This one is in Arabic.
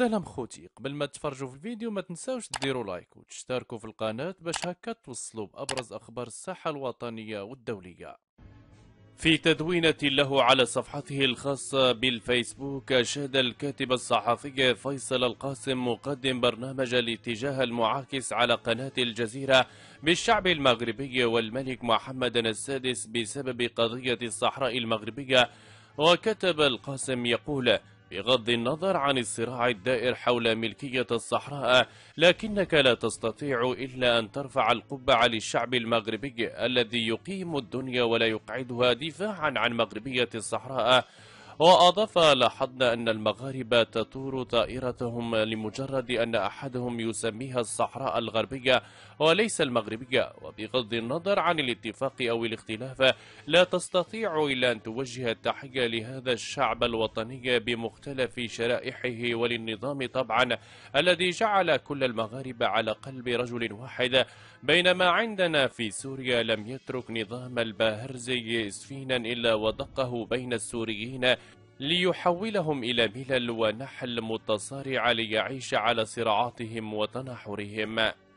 سلام خوتي قبل ما تفرجوا في الفيديو ما تنساوش ديروا لايك وتشتركوا في القناة باش هكا توصلوا بأبرز أخبار الساحة الوطنية والدولية في تدوينة له على صفحته الخاصة بالفيسبوك شهد الكاتب الصحفي فيصل القاسم مقدم برنامج الاتجاه المعاكس على قناة الجزيرة بالشعب المغربي والملك محمد السادس بسبب قضية الصحراء المغربية وكتب القاسم يقول بغض النظر عن الصراع الدائر حول ملكية الصحراء لكنك لا تستطيع إلا أن ترفع القبعة للشعب المغربي الذي يقيم الدنيا ولا يقعدها دفاعا عن مغربية الصحراء وأضاف لاحظنا أن المغاربة تطور طائرتهم لمجرد أن أحدهم يسميها الصحراء الغربية وليس المغربية وبغض النظر عن الاتفاق أو الاختلاف لا تستطيع إلا أن توجه التحية لهذا الشعب الوطني بمختلف شرائحه وللنظام طبعا الذي جعل كل المغاربة على قلب رجل واحد بينما عندنا في سوريا لم يترك نظام الباهرزي سفينا إلا ودقه بين السوريين ليحولهم إلى ملل ونحل متصارعة ليعيش على صراعاتهم وتناحرهم